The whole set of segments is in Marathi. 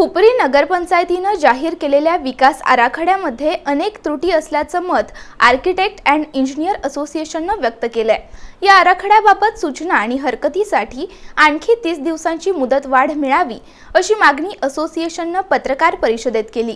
हुपरी नगरपंचायतीनं जाहीर केलेल्या विकास आराखड्यामध्ये अनेक त्रुटी असल्याचं मत आर्किटेक्ट अँड इंजिनियर असोसिएशननं व्यक्त केलं आहे या आराखड्याबाबत सूचना आणि हरकतीसाठी आणखी तीस दिवसांची मुदत वाढ मिळावी अशी मागणी असोसिएशननं पत्रकार परिषदेत केली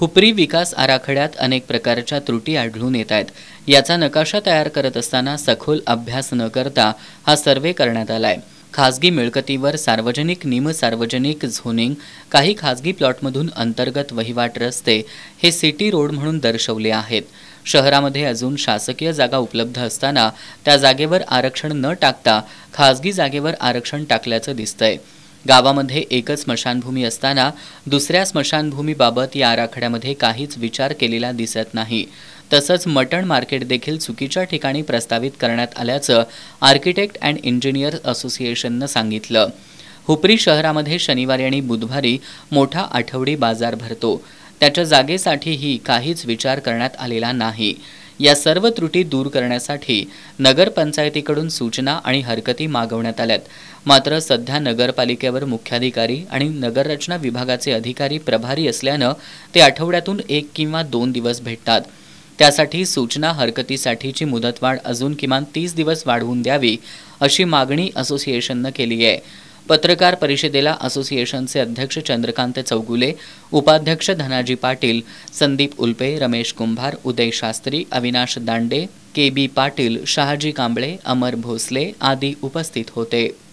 हुपरी विकास आराखड्यात अनेक प्रकारच्या त्रुटी आढळून येत आहेत याचा नकाशा तयार करत असताना सखोल अभ्यास न करता हा सर्वे करण्यात आला आहे खाजगी मिळकतीवर सार्वजनिक निमसार्वजनिक झोनिंग काही खाजगी प्लॉटमधून अंतर्गत वहिवाट रस्ते हे सिटी रोड म्हणून दर्शवले आहेत शहरामध्ये अजून शासकीय जागा उपलब्ध असताना त्या जागेवर आरक्षण न टाकता खाजगी जागेवर आरक्षण टाकल्याचं दिसतंय गावामध्ये एकच स्मशानभूमी असताना दुसऱ्या स्मशानभूमीबाबत या आराखड्यामध्ये काहीच विचार केलेला दिसत नाही तसंच मटण मार्केट देखील चुकीच्या ठिकाणी प्रस्तावित करण्यात आल्याचं आर्किटेक्ट अँड इंजिनियर असोसिएशननं सांगितलं हुपरी शहरामध्ये शनिवारी आणि बुधवारी मोठा आठवडी बाजार भरतो त्याच्या जागेसाठीही काहीच विचार करण्यात आलेला नाही या सर्व त्रुटी दूर करण्यासाठी नगरपंचायतीकडून सूचना आणि हरकती मागवण्यात आल्यात मात्र सध्या नगरपालिकेवर मुख्याधिकारी आणि नगररचना विभागाचे अधिकारी प्रभारी असल्यानं ते आठवड्यातून एक किंवा दोन दिवस भेटतात त्यासाठी सूचना हरकतीसाठीची मुदतवाढ अजून किमान तीस दिवस वाढवून द्यावी अशी मागणी असोसिएशननं केली आहे पत्रकार परिषदेला असोसिएशनचे अध्यक्ष चंद्रकांत चौगुले उपाध्यक्ष धनाजी पाटील संदीप उल्पे रमेश कुंभार उदय शास्त्री अविनाश दांडे के बी पाटील शहाजी कांबळे अमर भोसले आदी उपस्थित होते